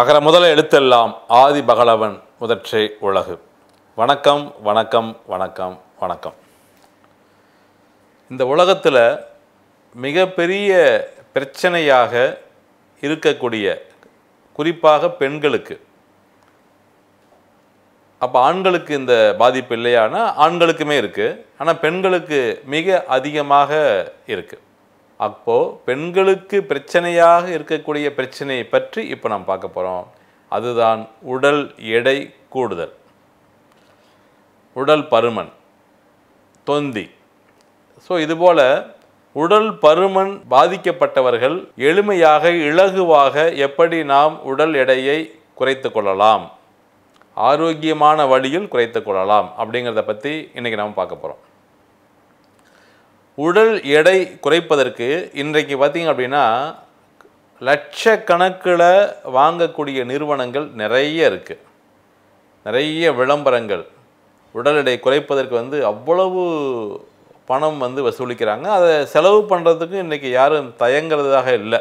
அகர முதல எழுத்தெல்லாம் ஆதி பகலவன் முதற்றே உலகு வணக்கம் வணக்கம் வணக்கம் வணக்கம் இந்த உலகத்தில் மிகப்பெரிய பிரச்சனையாக இருக்கக்கூடிய குறிப்பாக பெண்களுக்கு அப்போ ஆண்களுக்கு இந்த பாதிப்பு இல்லையானா ஆண்களுக்குமே இருக்குது ஆனால் பெண்களுக்கு மிக அதிகமாக இருக்குது அப்போது பெண்களுக்கு பிரச்சனையாக இருக்கக்கூடிய பிரச்சனையை பற்றி இப்போ நாம் பார்க்க போகிறோம் அதுதான் உடல் எடை கூடுதல் உடல் பருமன் தொந்தி ஸோ இதுபோல் உடல் பருமன் பாதிக்கப்பட்டவர்கள் எளிமையாக இலகுவாக எப்படி நாம் உடல் எடையை குறைத்து கொள்ளலாம் ஆரோக்கியமான வழியில் குறைத்து கொள்ளலாம் அப்படிங்கிறத பற்றி இன்றைக்கி நாம் பார்க்க போகிறோம் உடல் எடை குறைப்பதற்கு இன்றைக்கு பார்த்தீங்க அப்படின்னா லட்சக்கணக்கில் வாங்கக்கூடிய நிறுவனங்கள் நிறைய இருக்குது நிறைய விளம்பரங்கள் உடல் எடை குறைப்பதற்கு வந்து அவ்வளவு பணம் வந்து வசூலிக்கிறாங்க அதை செலவு பண்ணுறதுக்கு இன்றைக்கி யாரும் தயங்குறதாக இல்லை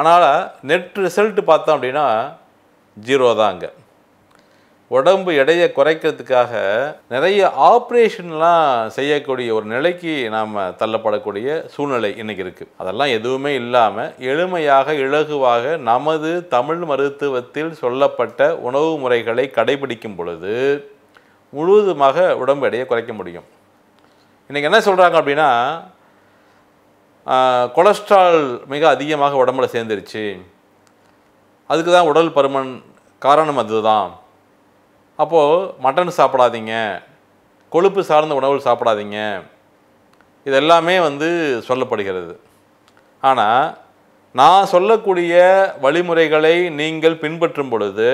ஆனால் நெட் ரிசல்ட் பார்த்தோம் அப்படின்னா ஜீரோ தான் அங்கே உடம்பு எடையை குறைக்கிறதுக்காக நிறைய ஆப்ரேஷன்லாம் செய்யக்கூடிய ஒரு நிலைக்கு நாம் தள்ளப்படக்கூடிய சூழ்நிலை இன்றைக்கி இருக்குது அதெல்லாம் எதுவுமே இல்லாமல் எளிமையாக இலகுவாக நமது தமிழ் மருத்துவத்தில் சொல்லப்பட்ட உணவு முறைகளை கடைபிடிக்கும் பொழுது முழுவதுமாக உடம்பு எடையை குறைக்க முடியும் இன்றைக்கி என்ன சொல்கிறாங்க அப்படின்னா கொலஸ்ட்ரால் மிக அதிகமாக உடம்புல சேர்ந்துருச்சு அதுக்கு தான் உடல் பருமன் காரணம் அதுதான் அப்போது மட்டன் சாப்பிடாதீங்க கொழுப்பு சார்ந்த உணவுகள் சாப்பிடாதீங்க இதெல்லாமே வந்து சொல்லப்படுகிறது ஆனால் நான் சொல்லக்கூடிய வழிமுறைகளை நீங்கள் பின்பற்றும் பொழுது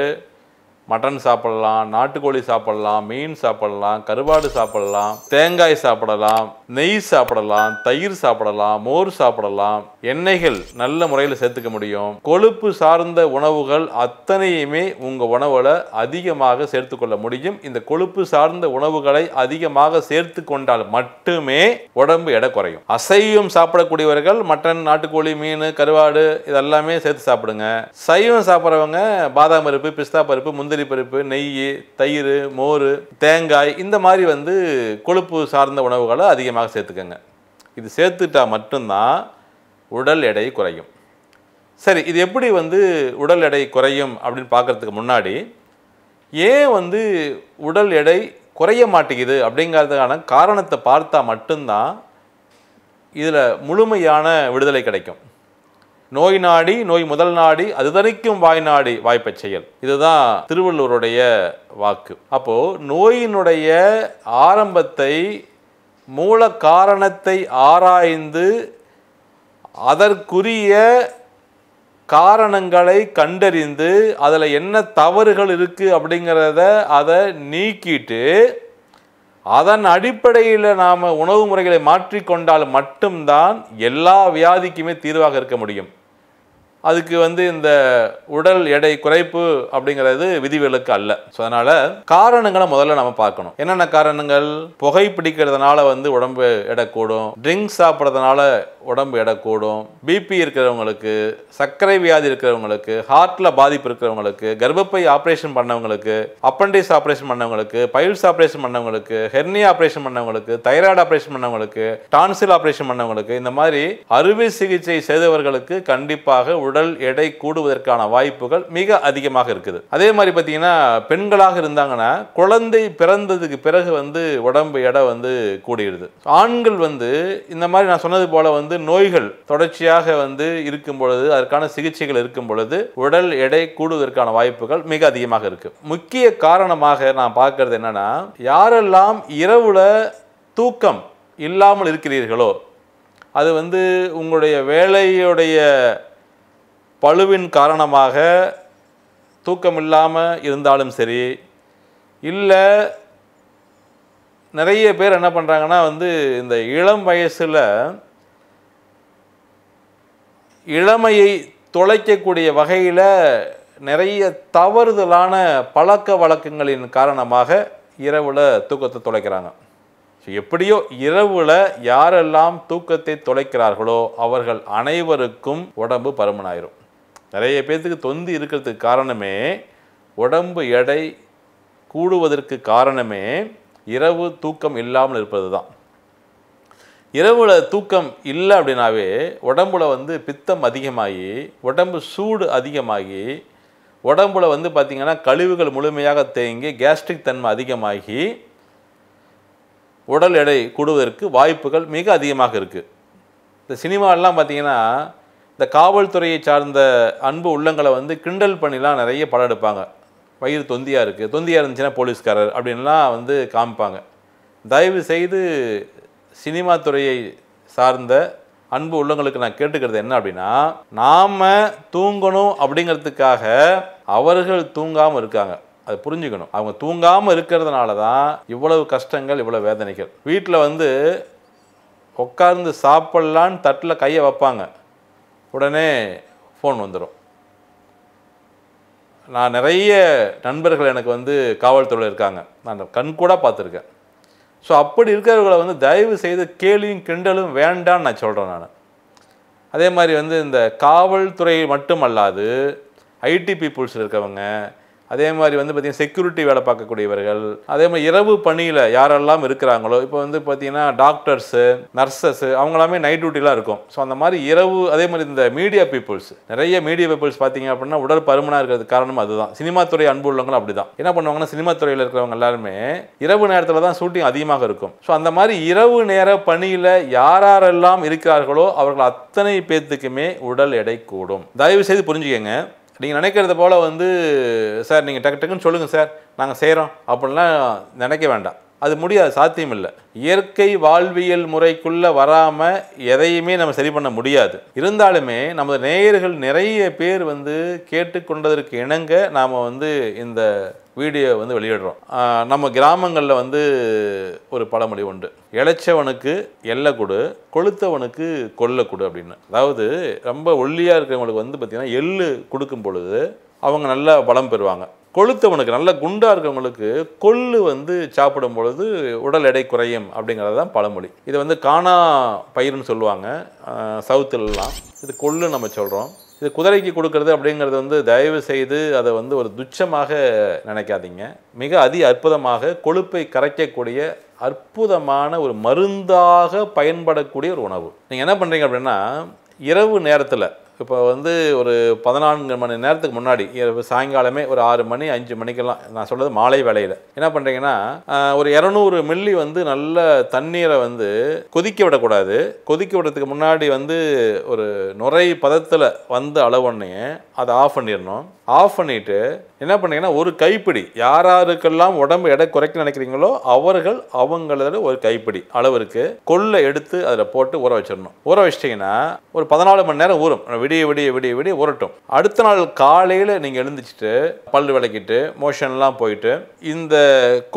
மட்டன் சாப்பிடலாம் நாட்டுக்கோழி சாப்பிடலாம் மீன் சாப்பிடலாம் கருவாடு சாப்பிடலாம் தேங்காய் சாப்பிடலாம் நெய் சாப்பிடலாம் தயிர் சாப்பிடலாம் மோர் சாப்பிடலாம் எண்ணெய்கள் நல்ல முறையில் சேர்த்துக்க முடியும் கொழுப்பு சார்ந்த உணவுகள் அத்தனையுமே உங்கள் உணவில் அதிகமாக சேர்த்து கொள்ள முடியும் இந்த கொழுப்பு சார்ந்த உணவுகளை அதிகமாக சேர்த்து கொண்டால் மட்டுமே உடம்பு எடை குறையும் அசைவம் சாப்பிடக்கூடியவர்கள் மட்டன் நாட்டுக்கோழி மீன் கருவாடு இதெல்லாமே சேர்த்து சாப்பிடுங்க சைவம் சாப்பிட்றவங்க பாதாம் பருப்பு பிஸ்தா பருப்பு முந்திரி முந்திரி பருப்பு நெய் தயிர் மோர் தேங்காய் இந்த மாதிரி வந்து கொழுப்பு சார்ந்த உணவுகளை அதிகமாக சேர்த்துக்கோங்க இது சேர்த்துட்டா மட்டும்தான் உடல் எடை குறையும் சரி இது எப்படி வந்து உடல் எடை குறையும் அப்படின்னு பார்க்குறதுக்கு முன்னாடி ஏன் வந்து உடல் எடை குறைய மாட்டேங்குது அப்படிங்கிறதுக்கான காரணத்தை பார்த்தா மட்டும்தான் இதில் முழுமையான விடுதலை கிடைக்கும் நோய் நாடி நோய் முதல் நாடி அது வாய் நாடி வாய்ப்பை செயல் இதுதான் திருவள்ளுவருடைய வாக்கு அப்போ நோயினுடைய ஆரம்பத்தை மூல காரணத்தை ஆராய்ந்து அதற்குரிய காரணங்களை கண்டறிந்து அதில் என்ன தவறுகள் இருக்குது அப்படிங்கிறத அதை நீக்கிட்டு அதன் அடிப்படையில் நாம் உணவு முறைகளை மாற்றிக்கொண்டால் மட்டும்தான் எல்லா வியாதிக்குமே தீர்வாக இருக்க முடியும் அதுக்கு வந்து இந்த உடல் எடை குறைப்பு அப்படிங்கிறது விதிவிலக்கு அல்ல ஸோ அதனால் காரணங்களை முதல்ல நம்ம பார்க்கணும் என்னென்ன காரணங்கள் புகை பிடிக்கிறதுனால வந்து உடம்பு எடக்கூடும் ட்ரிங்க்ஸ் சாப்பிட்றதுனால உடம்பு எடை கூடும் பிபி இருக்கிறவங்களுக்கு சர்க்கரை வியாதி இருக்கிறவங்களுக்கு ஹார்ட்டில் பாதிப்பு இருக்கிறவங்களுக்கு கர்ப்பப்பை ஆப்ரேஷன் பண்ணவங்களுக்கு அப்பண்டிஸ் ஆப்ரேஷன் பண்ணவங்களுக்கு பைல்ஸ் ஆப்ரேஷன் பண்ணவங்களுக்கு ஹெர்னி ஆப்ரேஷன் பண்ணவங்களுக்கு தைராய்டு ஆப்ரேஷன் பண்ணவங்களுக்கு டான்சில் ஆப்ரேஷன் பண்ணவங்களுக்கு இந்த மாதிரி அறுவை சிகிச்சை செய்தவர்களுக்கு கண்டிப்பாக உடல் உடல் எடை கூடுவதற்கான வாய்ப்புகள் மிக அதிகமாக இருக்குது அதே மாதிரி பார்த்தீங்கன்னா பெண்களாக இருந்தாங்கன்னா குழந்தை பிறந்ததுக்கு பிறகு வந்து உடம்பு எடை வந்து கூடிடுது ஆண்கள் வந்து இந்த மாதிரி நான் சொன்னது போல வந்து நோய்கள் தொடர்ச்சியாக வந்து இருக்கும் பொழுது அதற்கான சிகிச்சைகள் இருக்கும் பொழுது உடல் எடை கூடுவதற்கான வாய்ப்புகள் மிக அதிகமாக இருக்கு முக்கிய காரணமாக நான் பார்க்கறது என்னன்னா யாரெல்லாம் இரவுல தூக்கம் இல்லாமல் இருக்கிறீர்களோ அது வந்து உங்களுடைய வேலையுடைய பழுவின் காரணமாக தூக்கம் இல்லாமல் இருந்தாலும் சரி இல்லை நிறைய பேர் என்ன பண்ணுறாங்கன்னா வந்து இந்த இளம் வயசில் இளமையை தொலைக்கக்கூடிய வகையில் நிறைய தவறுதலான பழக்க வழக்கங்களின் காரணமாக இரவில் தூக்கத்தை தொலைக்கிறாங்க எப்படியோ இரவில் யாரெல்லாம் தூக்கத்தை தொலைக்கிறார்களோ அவர்கள் அனைவருக்கும் உடம்பு பருமனாயிரும் நிறைய பேர்த்துக்கு தொந்தி இருக்கிறதுக்கு காரணமே உடம்பு எடை கூடுவதற்கு காரணமே இரவு தூக்கம் இல்லாமல் இருப்பது தான் இரவில் தூக்கம் இல்லை அப்படின்னாவே உடம்புல வந்து பித்தம் அதிகமாகி உடம்பு சூடு அதிகமாகி உடம்புல வந்து பார்த்திங்கன்னா கழிவுகள் முழுமையாக தேங்கி கேஸ்ட்ரிக் தன்மை அதிகமாகி உடல் எடை கூடுவதற்கு வாய்ப்புகள் மிக அதிகமாக இருக்குது இந்த சினிமாலெலாம் பார்த்திங்கன்னா இந்த காவல்துறையை சார்ந்த அன்பு உள்ளங்களை வந்து கிண்டல் பண்ணிலாம் நிறைய படம் எடுப்பாங்க வயிறு தொந்தியாக இருக்குது தொந்தியாக இருந்துச்சுன்னா போலீஸ்காரர் அப்படின்லாம் வந்து காமிப்பாங்க தயவு செய்து சினிமா துறையை சார்ந்த அன்பு உள்ளங்களுக்கு நான் கேட்டுக்கிறது என்ன அப்படின்னா நாம் தூங்கணும் அப்படிங்கிறதுக்காக அவர்கள் தூங்காமல் இருக்காங்க அதை புரிஞ்சுக்கணும் அவங்க தூங்காமல் இருக்கிறதுனால தான் இவ்வளவு கஷ்டங்கள் இவ்வளோ வேதனைகள் வீட்டில் வந்து உட்கார்ந்து சாப்பிட்லான்னு தட்டில் கையை வைப்பாங்க உடனே ஃபோன் வந்துடும் நான் நிறைய நண்பர்கள் எனக்கு வந்து காவல்துறையில் இருக்காங்க நான் கண் கூட பார்த்துருக்கேன் ஸோ அப்படி இருக்கிறவர்களை வந்து தயவு செய்து கேலியும் கிண்டலும் வேண்டான்னு நான் சொல்கிறேன் நான் அதே மாதிரி வந்து இந்த காவல்துறை மட்டுமல்லாது ஐடி பீப்புள்ஸ் இருக்கவங்க அதே மாதிரி வந்து பார்த்திங்கன்னா செக்யூரிட்டி வேலை பார்க்கக்கூடியவர்கள் அதே மாதிரி இரவு பணியில் யாரெல்லாம் இருக்கிறாங்களோ இப்போ வந்து பார்த்திங்கன்னா டாக்டர்ஸு நர்சஸ்ஸு அவங்களாமே நைட் டியூட்டிலாம் இருக்கும் ஸோ அந்த மாதிரி இரவு அதே மாதிரி இந்த மீடியா பீப்புள்ஸ் நிறைய மீடியா பீப்புள்ஸ் பார்த்தீங்க அப்படின்னா உடல் பருமனாக இருக்கிறது காரணம் அதுதான் சினிமா துறை அன்பு உள்ளவங்களும் அப்படி தான் என்ன பண்ணுவாங்கன்னா சினிமாத்துறையில் இருக்கிறவங்க எல்லாருமே இரவு நேரத்தில் தான் ஷூட்டிங் அதிகமாக இருக்கும் ஸோ அந்த மாதிரி இரவு நேர பணியில் யாரெல்லாம் இருக்கிறார்களோ அவர்கள் அத்தனை பேர்த்துக்குமே உடல் எடை கூடும் தயவு செய்து புரிஞ்சுக்கங்க நீங்கள் நினைக்கிறது போல் வந்து சார் நீங்கள் டக்கு டக்குன்னு சொல்லுங்கள் சார் நாங்கள் செய்கிறோம் அப்படின்லாம் நினைக்க வேண்டாம் அது முடியாது சாத்தியம் இல்லை இயற்கை வாழ்வியல் முறைக்குள்ளே வராமல் எதையுமே நம்ம சரி பண்ண முடியாது இருந்தாலுமே நமது நேயர்கள் நிறைய பேர் வந்து கேட்டுக்கொண்டதற்கு இணங்க நாம் வந்து இந்த வீடியோ வந்து வெளியிடுறோம் நம்ம கிராமங்களில் வந்து ஒரு பழமொழி உண்டு இழைச்சவனுக்கு எல்லை கொடு கொளுத்தவனுக்கு கொள்ளை கொடு அப்படின்னு அதாவது ரொம்ப ஒல்லியாக இருக்கிறவங்களுக்கு வந்து பார்த்திங்கன்னா எள்ளு கொடுக்கும் பொழுது அவங்க நல்லா பலம் பெறுவாங்க கொளுத்தவனுக்கு நல்ல குண்டாக இருக்கவங்களுக்கு கொள்ளு வந்து சாப்பிடும் பொழுது உடல் எடை குறையும் அப்படிங்கிறது தான் பழமொழி இது வந்து காணா பயிர்னு சொல்லுவாங்க சவுத்துலலாம் இது கொள்ளு நம்ம சொல்கிறோம் இது குதிரைக்கு கொடுக்கறது அப்படிங்கிறது வந்து தயவு செய்து அதை வந்து ஒரு துச்சமாக நினைக்காதீங்க மிக அதி அற்புதமாக கொழுப்பை கரைக்கக்கூடிய அற்புதமான ஒரு மருந்தாக பயன்படக்கூடிய ஒரு உணவு நீங்கள் என்ன பண்ணுறீங்க அப்படின்னா இரவு நேரத்தில் இப்போ வந்து ஒரு பதினான்கு மணி நேரத்துக்கு முன்னாடி சாயங்காலமே ஒரு ஆறு மணி அஞ்சு மணிக்கெல்லாம் நான் சொல்கிறது மாலை வேலையில் என்ன பண்ணுறீங்கன்னா ஒரு இரநூறு மில்லி வந்து நல்ல தண்ணீரை வந்து கொதிக்க விடக்கூடாது கொதிக்க விடுறதுக்கு முன்னாடி வந்து ஒரு நுரை பதத்தில் வந்து அளவுன்னே அதை ஆஃப் பண்ணிடணும் ஆஃப் பண்ணிவிட்டு என்ன பண்ணீங்கன்னா ஒரு கைப்பிடி யார் யாருக்கெல்லாம் உடம்பு எடை குறைக்க நினைக்கிறீங்களோ அவர்கள் அவங்களது ஒரு கைப்பிடி அளவிற்கு கொள்ளை எடுத்து அதில் போட்டு ஊற வச்சிடணும் ஊற வச்சிட்டிங்கன்னா ஒரு பதினாலு மணி நேரம் ஊறும் விடிய விடிய விடிய விடிய ஊறட்டும் அடுத்த நாள் காலையில் நீங்கள் எழுந்திரிச்சிட்டு பல் விளக்கிட்டு மோஷன்லாம் போயிட்டு இந்த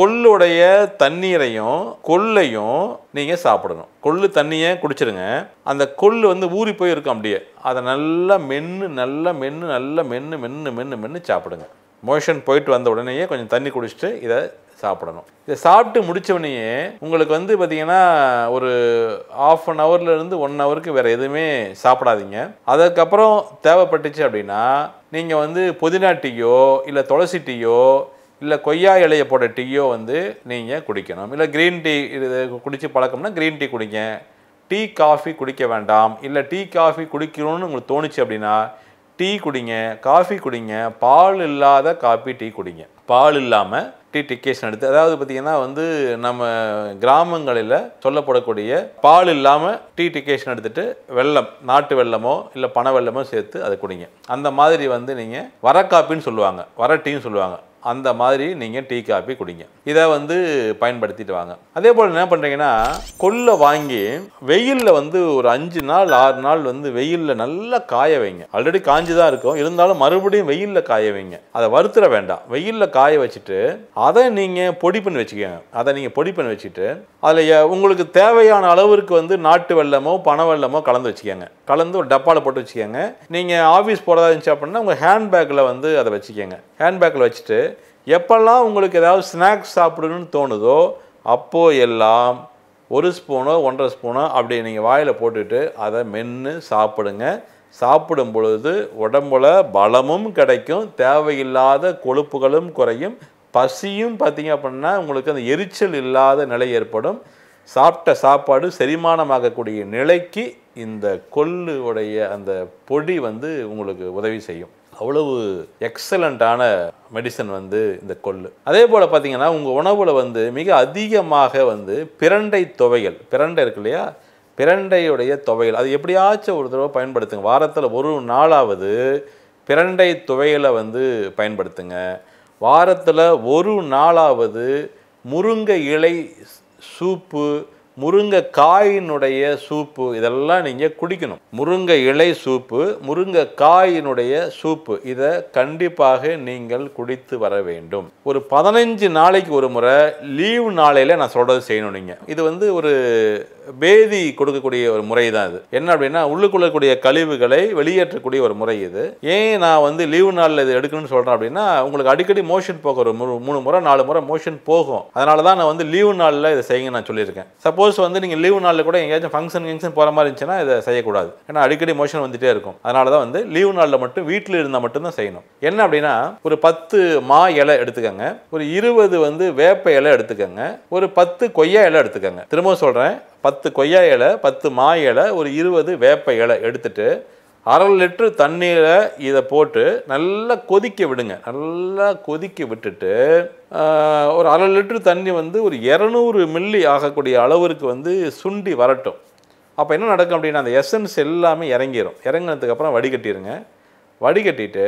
கொள்ளுடைய தண்ணீரையும் கொள்ளையும் நீங்கள் சாப்பிடணும் கொள்ளு தண்ணியை குடிச்சிருங்க அந்த கொள்ளு வந்து ஊறி போயிருக்கும் அப்படியே அதை நல்லா மென்று நல்லா மென்று நல்லா மென்று மென்று மென்று மென்று சாப்பிடுங்க மோஷன் போயிட்டு வந்த உடனேயே கொஞ்சம் தண்ணி குடிச்சிட்டு இதை சாப்பிடணும் இதை சாப்பிட்டு முடித்தவனையே உங்களுக்கு வந்து பார்த்திங்கன்னா ஒரு ஆஃப் அன் ஹவர்லேருந்து ஒன் ஹவருக்கு வேறு எதுவுமே சாப்பிடாதீங்க அதுக்கப்புறம் தேவைப்பட்டுச்சு அப்படின்னா நீங்கள் வந்து புதினா டீயோ இல்லை துளசி டீயோ இல்லை கொய்யா இலையை போட்ட டீயோ வந்து நீங்கள் குடிக்கணும் இல்லை க்ரீன் டீ இது குடித்து பழக்கம்னா க்ரீன் டீ குடிங்க டீ காஃபி குடிக்க வேண்டாம் இல்லை டீ காஃபி குடிக்கணும்னு உங்களுக்கு தோணுச்சு அப்படின்னா டீ குடிங்க காஃபி குடிங்க பால் இல்லாத காஃபி டீ குடிங்க பால் இல்லாமல் டீ டிக்கேஷன் எடுத்து அதாவது பார்த்திங்கன்னா வந்து நம்ம கிராமங்களில் சொல்லப்படக்கூடிய பால் இல்லாமல் டீ டிக்கேஷன் எடுத்துகிட்டு வெள்ளம் நாட்டு வெள்ளமோ இல்லை பனை வெள்ளமோ சேர்த்து அதை குடிங்க அந்த மாதிரி வந்து நீங்கள் வர காப்பின்னு சொல்லுவாங்க வர டீன்னு சொல்லுவாங்க அந்த மாதிரி நீங்கள் டீ காஃபி குடிங்க இதை வந்து பயன்படுத்திட்டு வாங்க அதே போல் என்ன பண்ணுறீங்கன்னா கொல்லை வாங்கி வெயிலில் வந்து ஒரு அஞ்சு நாள் ஆறு நாள் வந்து வெயிலில் நல்லா காய வைங்க ஆல்ரெடி காஞ்சி தான் இருக்கும் இருந்தாலும் மறுபடியும் வெயிலில் காய வைங்க அதை வறுத்துற வேண்டாம் வெயிலில் காய வச்சுட்டு அதை நீங்கள் பொடி பண்ணி வச்சுக்கோங்க அதை நீங்கள் பொடி பண்ணி வச்சுட்டு அதில் உங்களுக்கு தேவையான அளவிற்கு வந்து நாட்டு வெள்ளமோ பண வெள்ளமோ கலந்து வச்சுக்கோங்க கலந்து ஒரு டப்பாவில் போட்டு வச்சுக்கோங்க நீங்கள் ஆஃபீஸ் போகிறதா இருந்துச்சு அப்படின்னா உங்கள் ஹேண்ட்பேக்கில் வந்து அதை வச்சுக்கோங்க ஹேண்ட்பேக்கில் வச்சுட்டு எப்பெல்லாம் உங்களுக்கு ஏதாவது ஸ்நாக்ஸ் சாப்பிடணும்னு தோணுதோ அப்போது எல்லாம் ஒரு ஸ்பூனோ ஒன்றரை ஸ்பூனோ அப்படி நீங்கள் வாயில் போட்டுட்டு அதை மென்று சாப்பிடுங்க சாப்பிடும் பொழுது உடம்புல பலமும் கிடைக்கும் தேவையில்லாத கொழுப்புகளும் குறையும் பசியும் பார்த்திங்க அப்படின்னா உங்களுக்கு அந்த எரிச்சல் இல்லாத நிலை ஏற்படும் சாப்பிட்ட சாப்பாடு செரிமானமாகக்கூடிய நிலைக்கு இந்த கொல்லுடைய அந்த பொடி வந்து உங்களுக்கு உதவி செய்யும் அவ்வளவு எக்ஸலண்ட்டான மெடிசன் வந்து இந்த கொள்ளு அதே போல் பார்த்தீங்கன்னா உங்கள் உணவில் வந்து மிக அதிகமாக வந்து பிரண்டை துவைகள் பிரண்டை இருக்கு இல்லையா பிரண்டையுடைய துவைகள் அது எப்படியாச்சும் ஒரு தடவை பயன்படுத்துங்க வாரத்தில் ஒரு நாளாவது பிரண்டை துவையலை வந்து பயன்படுத்துங்க வாரத்தில் ஒரு நாளாவது முருங்கை இலை சூப்பு முருங்கைக்காயினுடைய சூப்பு இதெல்லாம் நீங்கள் குடிக்கணும் முருங்கை இலை சூப்பு முருங்கைக்காயினுடைய சூப்பு இதை கண்டிப்பாக நீங்கள் குடித்து வர வேண்டும் ஒரு பதினஞ்சு நாளைக்கு ஒரு முறை லீவ் நாளையில் நான் சொல்கிறது செய்யணும் நீங்கள் இது வந்து ஒரு பேதி கொடுக்கக்கூடிய ஒரு முறை தான் இது என்ன அப்படின்னா உள்ளுக்குள்ளக்கூடிய கழிவுகளை வெளியேற்றக்கூடிய ஒரு முறை இது ஏன் நான் வந்து லீவு நாளில் இது எடுக்கணும்னு சொல்கிறேன் அப்படின்னா உங்களுக்கு அடிக்கடி மோஷன் போக ஒரு மூணு முறை நாலு முறை மோஷன் போகும் அதனால தான் நான் வந்து லீவு நாளில் இதை செய்யுங்க நான் சொல்லியிருக்கேன் சப்போஸ் சப்போஸ் வந்து நீங்கள் லீவ் நாளில் கூட எங்கேயாச்சும் ஃபங்க்ஷன் ஃபங்க்ஷன் போகிற மாதிரி இருந்துச்சுன்னா இதை செய்யக்கூடாது ஏன்னா அடிக்கடி மோஷன் வந்துகிட்டே இருக்கும் அதனால தான் வந்து லீவு நாளில் மட்டும் வீட்டில் இருந்தால் மட்டும்தான் செய்யணும் என்ன அப்படின்னா ஒரு பத்து மா இலை எடுத்துக்கோங்க ஒரு இருபது வந்து வேப்ப இலை எடுத்துக்கோங்க ஒரு பத்து கொய்யா இலை எடுத்துக்கோங்க திரும்பவும் சொல்கிறேன் பத்து கொய்யா இலை பத்து மா இலை ஒரு இருபது வேப்ப இலை எடுத்துகிட்டு அரை லிட்ரு தண்ணியில் இதை போட்டு நல்லா கொதிக்க விடுங்க நல்லா கொதிக்க விட்டுட்டு ஒரு அரை லிட்ரு தண்ணி வந்து ஒரு இரநூறு மில்லி ஆகக்கூடிய அளவிற்கு வந்து சுண்டி வரட்டும் அப்போ என்ன நடக்கும் அப்படின்னா அந்த எசன்ஸ் எல்லாமே இறங்கிடும் இறங்கினதுக்கப்புறம் வடிகட்டிடுங்க வடிகட்டிட்டு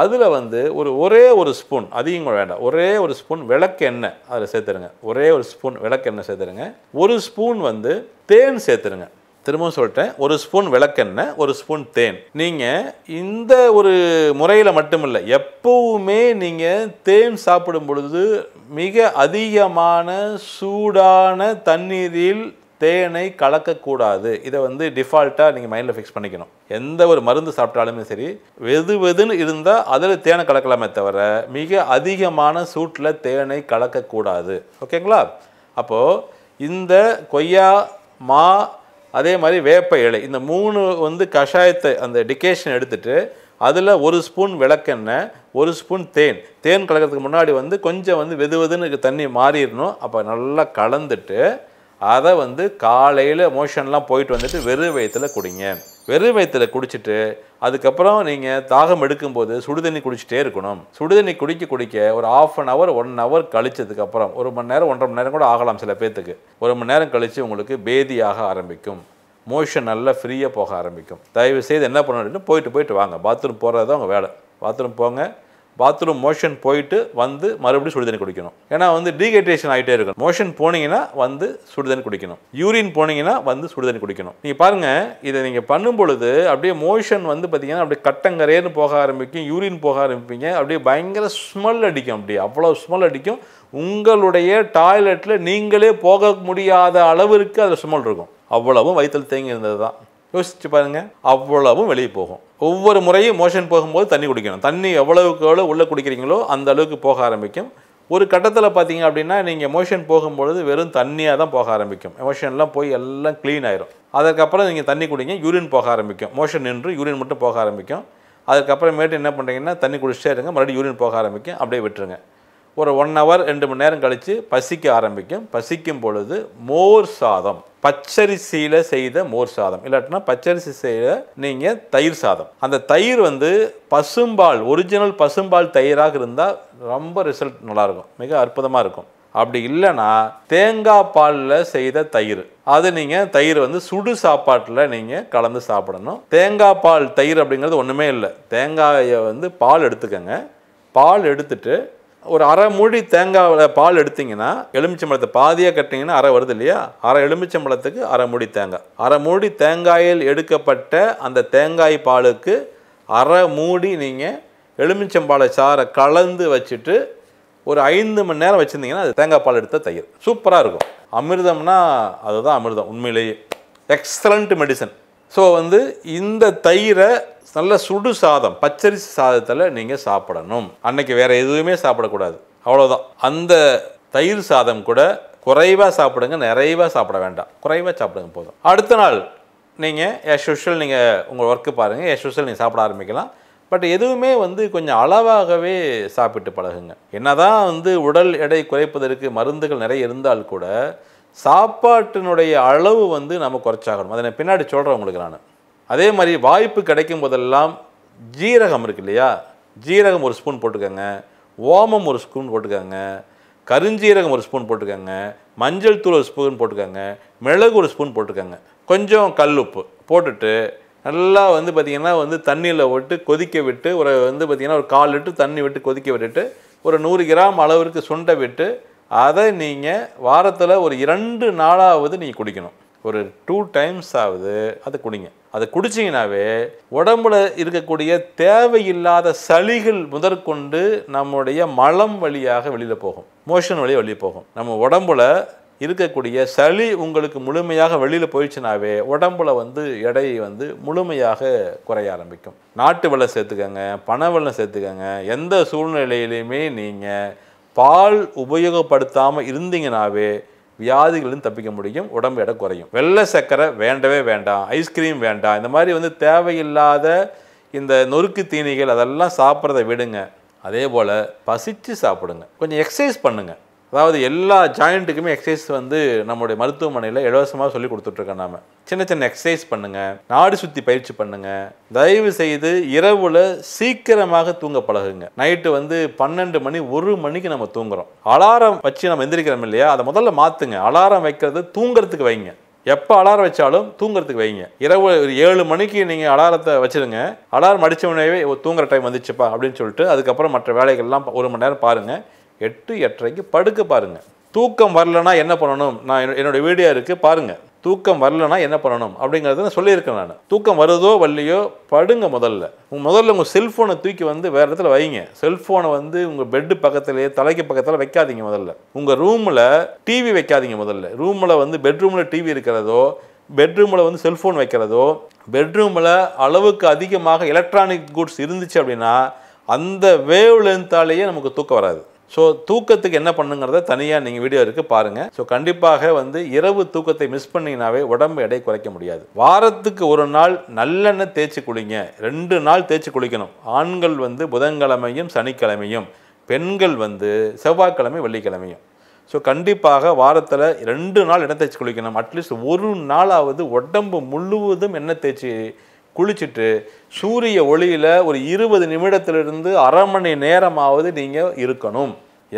அதில் வந்து ஒரு ஒரே ஒரு ஸ்பூன் அதிகம் வேண்டாம் ஒரே ஒரு ஸ்பூன் விளக்கெண்ணெய் அதில் சேர்த்துருங்க ஒரே ஒரு ஸ்பூன் விளக்கெண்ணெய் சேர்த்துருங்க ஒரு ஸ்பூன் வந்து தேன் சேர்த்துருங்க திரும்பவும் சொல்லிட்டேன் ஒரு ஸ்பூன் விளக்கெண்ணெய் ஒரு ஸ்பூன் தேன் நீங்கள் இந்த ஒரு முறையில் மட்டுமில்லை எப்பவுமே நீங்கள் தேன் சாப்பிடும் பொழுது மிக அதிகமான சூடான தண்ணீரில் தேனை கலக்கக்கூடாது இதை வந்து டிஃபால்ட்டாக நீங்கள் மைண்டில் ஃபிக்ஸ் பண்ணிக்கணும் எந்த ஒரு மருந்து சாப்பிட்டாலுமே சரி வெது வெதுன்னு இருந்தால் அதில் தேனை கலக்கலாமே தவிர மிக அதிகமான சூட்டில் தேனை கலக்கக்கூடாது ஓகேங்களா அப்போது இந்த கொய்யா மா அதே மாதிரி வேப்ப இலை இந்த மூணு வந்து கஷாயத்தை அந்த டிகேஷன் எடுத்துகிட்டு அதில் ஒரு ஸ்பூன் விளக்கெண்ணெய் ஒரு ஸ்பூன் தேன் தேன் கலக்கிறதுக்கு முன்னாடி வந்து கொஞ்சம் வந்து வெது வெதுன்னு தண்ணி மாறிடணும் அப்போ நல்லா கலந்துட்டு அதை வந்து காலையில் மோஷன்லாம் போயிட்டு வந்துட்டு வெறும் வயத்தில் குடிங்க வெறும் வயத்தில் குடிச்சிட்டு அதுக்கப்புறம் நீங்கள் தாகம் எடுக்கும்போது சுடுதண்ணி குடிச்சிட்டே இருக்கணும் சுடுதண்ணி குடிக்க குடிக்க ஒரு half an hour one hour கழிச்சதுக்கப்புறம் ஒரு மணி நேரம் ஒன்றரை மணி நேரம் கூட ஆகலாம் சில பேர்த்துக்கு ஒரு மணி நேரம் கழித்து உங்களுக்கு பேதியாக ஆரம்பிக்கும் மோஷன் நல்லா ஃப்ரீயாக போக ஆரம்பிக்கும் தயவு செய்து என்ன பண்ணணும் போயிட்டு போயிட்டு வாங்க பாத்ரூம் போகிறது தான் உங்கள் வேலை பாத்ரூம் போங்க பாத்ரூம் மோஷன் போயிட்டு வந்து மறுபடியும் சுடுதண்ணி குடிக்கணும் ஏன்னா வந்து டீஹைட்ரேஷன் ஆகிட்டே இருக்கும் மோஷன் போனீங்கன்னா வந்து சுடுதண்ணி குடிக்கணும் யூரின் போனீங்கன்னா வந்து சுடுதண்ணி குடிக்கணும் நீங்கள் பாருங்கள் இதை நீங்கள் பண்ணும் பொழுது அப்படியே மோஷன் வந்து பார்த்தீங்கன்னா அப்படியே கட்டங்கரையன்னு போக ஆரம்பிக்கும் யூரின் போக ஆரம்பிப்பீங்க அப்படியே பயங்கர ஸ்மெல் அடிக்கும் அப்படியே அவ்வளோ ஸ்மெல் அடிக்கும் உங்களுடைய டாய்லெட்டில் நீங்களே போக முடியாத அளவிற்கு அதில் ஸ்மெல் இருக்கும் அவ்வளவும் வயிற்றில் தேங்கி இருந்தது தான் யோசித்து பாருங்கள் அவ்வளவும் வெளியே போகும் ஒவ்வொரு முறையும் மோஷன் போகும்போது தண்ணி குடிக்கணும் தண்ணி எவ்வளவுக்கு எவ்வளோ உள்ளே குடிக்கிறீங்களோ அந்த அளவுக்கு போக ஆரம்பிக்கும் ஒரு கட்டத்தில் பார்த்தீங்க அப்படின்னா நீங்கள் மோஷன் போகும்பொழுது வெறும் தண்ணியாக தான் போக ஆரம்பிக்கும் எமோஷன்லாம் போய் எல்லாம் க்ளீன் ஆயிரும் அதுக்கப்புறம் நீங்கள் தண்ணி குடிங்க யூரின் போக ஆரம்பிக்கும் மோஷன் நின்று யூரின் மட்டும் போக ஆரம்பிக்கும் அதுக்கப்புறமேட்டு என்ன பண்ணுறீங்கன்னா தண்ணி குடிச்சிட்டே இருங்க மறுபடியும் யூரின் போக ஆரம்பிக்கும் அப்படியே விட்டுருங்க ஒரு ஒன் ஹவர் ரெண்டு மணி நேரம் கழித்து பசிக்க ஆரம்பிக்கும் பசிக்கும் பொழுது மோர் சாதம் பச்சரிசியில் செய்த மோர் சாதம் இல்லாட்டினா பச்சரிசி செய்த நீங்கள் தயிர் சாதம் அந்த தயிர் வந்து பசும்பால் ஒரிஜினல் பசும்பால் தயிராக இருந்தால் ரொம்ப ரிசல்ட் நல்லாயிருக்கும் மிக அற்புதமாக இருக்கும் அப்படி இல்லைன்னா தேங்காய் பாலில் செய்த தயிர் அது நீங்கள் தயிர் வந்து சுடு சாப்பாட்டில் நீங்கள் கலந்து சாப்பிடணும் தேங்காய் பால் தயிர் அப்படிங்கிறது ஒன்றுமே இல்லை தேங்காயை வந்து பால் எடுத்துக்கோங்க பால் எடுத்துட்டு ஒரு அரை மூடி தேங்காவில் பால் எடுத்திங்கன்னா எலுமிச்சம்பழத்தை பாதியாக கட்டிங்கன்னா அரை வருது இல்லையா அரை எலுமிச்சம்பழத்துக்கு அரை மூடி தேங்காய் அரை மூடி தேங்காயில் எடுக்கப்பட்ட அந்த தேங்காய் பாலுக்கு அரை மூடி நீங்கள் எலுமிச்சம்பாலை சாரை கலந்து வச்சுட்டு ஒரு ஐந்து மணி நேரம் வச்சுருந்தீங்கன்னா அது தேங்காய் பால் எடுத்த தயிர் சூப்பராக இருக்கும் அமிர்தம்னா அதுதான் அமிர்தம் உண்மையிலேயே எக்ஸலண்ட் மெடிசன் ஸோ வந்து இந்த தயிரை நல்ல சுடு சாதம் பச்சரிசி சாதத்தில் நீங்கள் சாப்பிடணும் அன்னைக்கு வேறு எதுவுமே சாப்பிடக்கூடாது அவ்வளோதான் அந்த தயிர் சாதம் கூட குறைவாக சாப்பிடுங்க நிறைவாக சாப்பிட வேண்டாம் குறைவாக சாப்பிடுங்க போதும் அடுத்த நாள் நீங்கள் எஸ் யூஷுவல் நீங்கள் உங்கள் ஒர்க்கு பாருங்கள் எஸ் நீங்கள் சாப்பிட ஆரம்பிக்கலாம் பட் எதுவுமே வந்து கொஞ்சம் அளவாகவே சாப்பிட்டு பழகுங்க என்ன தான் வந்து உடல் எடை குறைப்பதற்கு மருந்துகள் நிறைய இருந்தால் கூட சாப்பாட்டினுடைய அளவு வந்து நம்ம குறைச்சாகணும் அதை நான் பின்னாடி சொல்கிறேன் உங்களுக்கு நான் அதே மாதிரி வாய்ப்பு கிடைக்கும் போதெல்லாம் ஜீரகம் இருக்கு இல்லையா ஜீரகம் ஒரு ஸ்பூன் போட்டுக்கோங்க ஓமம் ஒரு ஸ்பூன் போட்டுக்கோங்க கருஞ்சீரகம் ஒரு ஸ்பூன் போட்டுக்கோங்க மஞ்சள் தூள் ஒரு ஸ்பூன் போட்டுக்கோங்க மிளகு ஒரு ஸ்பூன் போட்டுக்கோங்க கொஞ்சம் கல் உப்பு போட்டுட்டு நல்லா வந்து பார்த்திங்கன்னா வந்து தண்ணியில் விட்டு கொதிக்க விட்டு ஒரு வந்து பார்த்திங்கன்னா ஒரு கால் லிட்டர் தண்ணி விட்டு கொதிக்க விட்டுட்டு ஒரு நூறு கிராம் அளவிற்கு சுண்டை விட்டு அதை நீங்கள் வாரத்தில் ஒரு இரண்டு நாளாவது நீங்கள் குடிக்கணும் ஒரு டூ டைம்ஸ் ஆகுது அதை குடிங்க அதை குடிச்சிங்கனாவே உடம்புல இருக்கக்கூடிய தேவையில்லாத சளிகள் முதற்கொண்டு நம்முடைய மலம் வழியாக வெளியில் போகும் மோஷன் வழியாக வெளியே போகும் நம்ம உடம்புல இருக்கக்கூடிய சளி உங்களுக்கு முழுமையாக வெளியில் போயிடுச்சுனாவே உடம்புல வந்து எடையை வந்து முழுமையாக குறைய ஆரம்பிக்கும் நாட்டு வெள்ளம் சேர்த்துக்கங்க பனை வெள்ளம் சேர்த்துக்கங்க எந்த சூழ்நிலையிலையுமே நீங்கள் பால் உபயோகப்படுத்தாமல் இருந்தீங்கனாவே வியாதிகளும் தப்பிக்க முடியும் உடம்பு எடை குறையும் வெள்ளை சர்க்கரை வேண்டவே வேண்டாம் ஐஸ்கிரீம் வேண்டாம் இந்த மாதிரி வந்து தேவையில்லாத இந்த நொறுக்கு தீனிகள் அதெல்லாம் சாப்பிட்றத விடுங்க அதே போல் பசித்து சாப்பிடுங்க கொஞ்சம் எக்ஸசைஸ் பண்ணுங்கள் அதாவது எல்லா ஜாயிண்ட்டுக்குமே எக்ஸசைஸ் வந்து நம்மளுடைய மருத்துவமனையில் இலவசமாக சொல்லி கொடுத்துட்ருக்கோம் நாம் சின்ன சின்ன எக்ஸசைஸ் பண்ணுங்கள் நாடு சுற்றி பயிற்சி பண்ணுங்கள் தயவு செய்து இரவில் சீக்கிரமாக தூங்க பழகுங்க நைட்டு வந்து பன்னெண்டு மணி ஒரு மணிக்கு நம்ம தூங்குறோம் அலாரம் வச்சு நம்ம எந்திரிக்கிறோம் இல்லையா அதை முதல்ல மாற்றுங்க அலாரம் வைக்கிறது தூங்குறதுக்கு வைங்க எப்போ அலாரம் வச்சாலும் தூங்குறதுக்கு வைங்க இரவு ஒரு ஏழு மணிக்கு நீங்கள் அலாரத்தை வச்சுருங்க அலாரம் அடித்த உடனே தூங்குற டைம் வந்துச்சுப்பா அப்படின்னு சொல்லிட்டு அதுக்கப்புறம் மற்ற வேலைகள்லாம் ஒரு மணி நேரம் பாருங்கள் எட்டு எட்டரைக்கு படுக்க பாருங்கள் தூக்கம் வரலன்னா என்ன பண்ணணும் நான் என்னுடைய வீடியோ இருக்குது பாருங்கள் தூக்கம் வரலன்னா என்ன பண்ணணும் அப்படிங்கிறத நான் சொல்லியிருக்கேன் நான் தூக்கம் வருதோ வரலையோ படுங்க முதல்ல முதல்ல உங்கள் செல்ஃபோனை தூக்கி வந்து வேறு இடத்துல வைங்க செல்ஃபோனை வந்து உங்கள் பெட்டு பக்கத்துலேயே தலைக்கு பக்கத்தில் வைக்காதீங்க முதல்ல உங்கள் ரூமில் டிவி வைக்காதீங்க முதல்ல ரூமில் வந்து பெட்ரூமில் டிவி இருக்கிறதோ பெட்ரூமில் வந்து செல்ஃபோன் வைக்கிறதோ பெட்ரூமில் அளவுக்கு அதிகமாக எலக்ட்ரானிக் கூட்ஸ் இருந்துச்சு அப்படின்னா அந்த வேவ் லென்த்தாலேயே நமக்கு தூக்கம் வராது ஸோ தூக்கத்துக்கு என்ன பண்ணுங்கிறத தனியாக நீங்கள் வீடியோ இருக்குது பாருங்கள் ஸோ கண்டிப்பாக வந்து இரவு தூக்கத்தை மிஸ் பண்ணிங்கனாவே உடம்பு எடை குறைக்க முடியாது வாரத்துக்கு ஒரு நாள் நல்லெண்ணெய் தேய்ச்சி குளிங்க ரெண்டு நாள் தேய்ச்சி குளிக்கணும் ஆண்கள் வந்து புதன்கிழமையும் சனிக்கிழமையும் பெண்கள் வந்து செவ்வாய்க்கிழமை வெள்ளிக்கிழமையும் ஸோ கண்டிப்பாக வாரத்தில் ரெண்டு நாள் எண்ணெய் தேய்ச்சி குளிக்கணும் அட்லீஸ்ட் ஒரு நாளாவது உடம்பு முழுவதும் எண்ணெய் தேய்ச்சி குளிச்சுட்டு சூரிய ஒளியில் ஒரு இருபது நிமிடத்திலிருந்து அரை மணி நேரமாவது நீங்கள் இருக்கணும்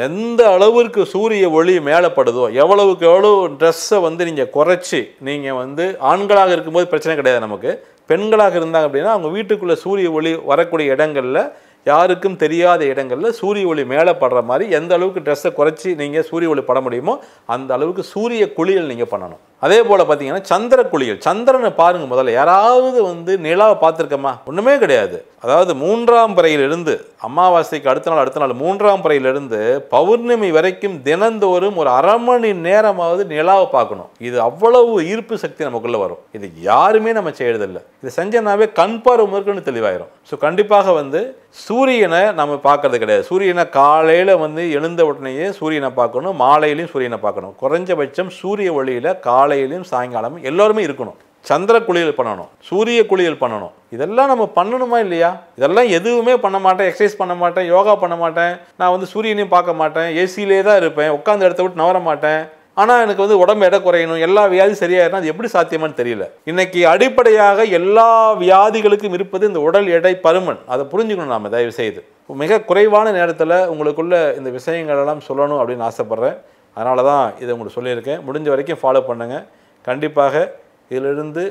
எந்த அளவிற்கு சூரிய ஒளி மேலப்படுதோ எவ்வளவுக்கு எவ்வளோ ட்ரெஸ்ஸை வந்து நீங்கள் குறைச்சி நீங்கள் வந்து ஆண்களாக இருக்கும்போது பிரச்சனை கிடையாது நமக்கு பெண்களாக இருந்தாங்க அப்படின்னா அவங்க வீட்டுக்குள்ளே சூரிய ஒளி வரக்கூடிய இடங்களில் யாருக்கும் தெரியாத இடங்களில் சூரிய ஒளி மேலே படுற மாதிரி எந்த அளவுக்கு ட்ரெஸ்ஸை குறைச்சி நீங்கள் சூரிய ஒளி பட முடியுமோ அந்த அளவுக்கு சூரிய குளியல் நீங்கள் பண்ணணும் அதே போல் பார்த்தீங்கன்னா சந்திர குளியல் சந்திரனை பாருங்கள் முதல்ல யாராவது வந்து நிலாவை பார்த்துருக்கோமா ஒன்றுமே கிடையாது அதாவது மூன்றாம் பறையிலிருந்து அமாவாசைக்கு அடுத்த நாள் அடுத்த நாள் மூன்றாம் பறையிலிருந்து பௌர்ணமி வரைக்கும் தினந்தோறும் ஒரு அரை மணி நேரமாவது நிலாவை பார்க்கணும் இது அவ்வளவு ஈர்ப்பு சக்தி நமக்குள்ளே வரும் இது யாருமே நம்ம செய்யறதில்லை இது செஞ்சனாவே கண் பார்வை முறுக்குன்னு தெளிவாயிரும் ஸோ கண்டிப்பாக வந்து சூரியனை நம்ம பார்க்கறது கிடையாது சூரியனை காலையில் வந்து எழுந்த உடனேயே சூரியனை பார்க்கணும் மாலையிலையும் சூரியனை பார்க்கணும் குறைஞ்சபட்சம் சூரிய ஒளியில் காலை காலையிலையும் சாயங்காலமும் எல்லோருமே இருக்கணும் சந்திர குளியல் பண்ணணும் சூரிய குளியல் பண்ணணும் இதெல்லாம் நம்ம பண்ணணுமா இல்லையா இதெல்லாம் எதுவுமே பண்ண மாட்டேன் எக்ஸசைஸ் பண்ண மாட்டேன் யோகா பண்ண மாட்டேன் நான் வந்து சூரியனையும் பார்க்க மாட்டேன் ஏசியிலே தான் இருப்பேன் உட்காந்து இடத்த விட்டு நவர மாட்டேன் ஆனால் எனக்கு வந்து உடம்பு எடை குறையணும் எல்லா வியாதியும் சரியாயிருந்தால் அது எப்படி சாத்தியமானு தெரியல இன்னைக்கு அடிப்படையாக எல்லா வியாதிகளுக்கும் இருப்பது இந்த உடல் எடை பருமன் அதை புரிஞ்சுக்கணும் நாம் தயவு செய்து மிக குறைவான நேரத்தில் உங்களுக்குள்ள இந்த விஷயங்களெல்லாம் சொல்லணும் அப்படின்னு ஆசைப்பட்றேன் அதனால தான் இதை உங்களுக்கு சொல்லியிருக்கேன் முடிஞ்ச வரைக்கும் ஃபாலோ பண்ணுங்கள் கண்டிப்பாக இதிலிருந்து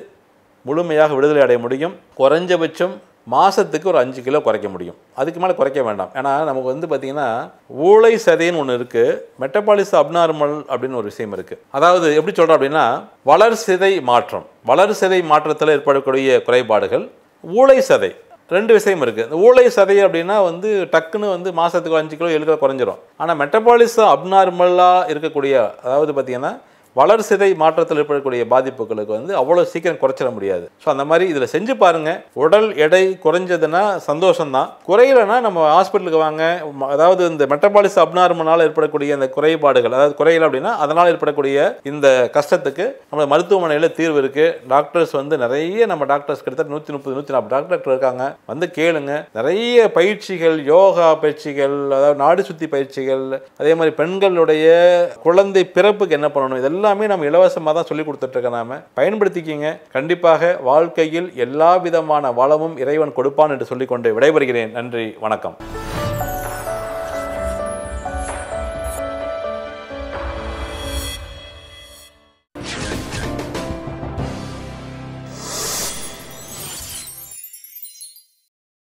முழுமையாக விடுதலை அடைய முடியும் குறைஞ்சபட்சம் மாதத்துக்கு ஒரு அஞ்சு கிலோ குறைக்க முடியும் அதுக்கு மேலே குறைக்க வேண்டாம் ஏன்னா நமக்கு வந்து பார்த்திங்கன்னா ஊளை சதைன்னு ஒன்று இருக்குது மெட்டபாலிஸ் அப்னார்மல் அப்படின்னு ஒரு விஷயம் இருக்குது அதாவது எப்படி சொல்கிறோம் அப்படின்னா வளர் சிதை மாற்றம் வளர் சிதை மாற்றத்தில் ஏற்படக்கூடிய குறைபாடுகள் ஊளை சதை ரெண்டு விஷயம் இருக்குது இந்த ஓலை சதை அப்படின்னா வந்து டக்குன்னு வந்து மாதத்துக்கு அஞ்சு கிலோ ஏழு குறைஞ்சிரும் ஆனால் மெட்டபாலிசம் அப்நார்மலாக இருக்கக்கூடிய அதாவது பார்த்திங்கன்னா வளர் சிதை மாற்றத்தில் இருக்கக்கூடிய பாதிப்புகளுக்கு வந்து அவ்வளோ சீக்கிரம் குறைச்சிட முடியாது ஸோ அந்த மாதிரி இதில் செஞ்சு பாருங்கள் உடல் எடை குறைஞ்சதுன்னா சந்தோஷம்தான் குறையிலன்னா நம்ம ஹாஸ்பிட்டலுக்கு வாங்க அதாவது இந்த மெட்டபாலிஸ் அப்னார்மனால் ஏற்படக்கூடிய இந்த குறைபாடுகள் அதாவது குறையில அப்படின்னா அதனால் ஏற்படக்கூடிய இந்த கஷ்டத்துக்கு நம்ம மருத்துவமனையில் தீர்வு இருக்குது டாக்டர்ஸ் வந்து நிறைய நம்ம டாக்டர்ஸ் கிட்டத்தட்ட நூற்றி முப்பது நூற்றி நாற்பது டாக்டர் இருக்காங்க வந்து கேளுங்க நிறைய பயிற்சிகள் யோகா பயிற்சிகள் அதாவது நாடு சுற்றி பயிற்சிகள் அதே மாதிரி பெண்களுடைய குழந்தை பிறப்புக்கு என்ன பண்ணணும் இதெல்லாம் எல்லாமே நம்ம இலவசமாக தான் சொல்லி கொடுத்துட்ருக்க நாம பயன்படுத்திக்கிங்க கண்டிப்பாக வாழ்க்கையில் எல்லா விதமான வளமும் இறைவன் கொடுப்பான் என்று சொல்லிக்கொண்டு விடைபெறுகிறேன் நன்றி வணக்கம்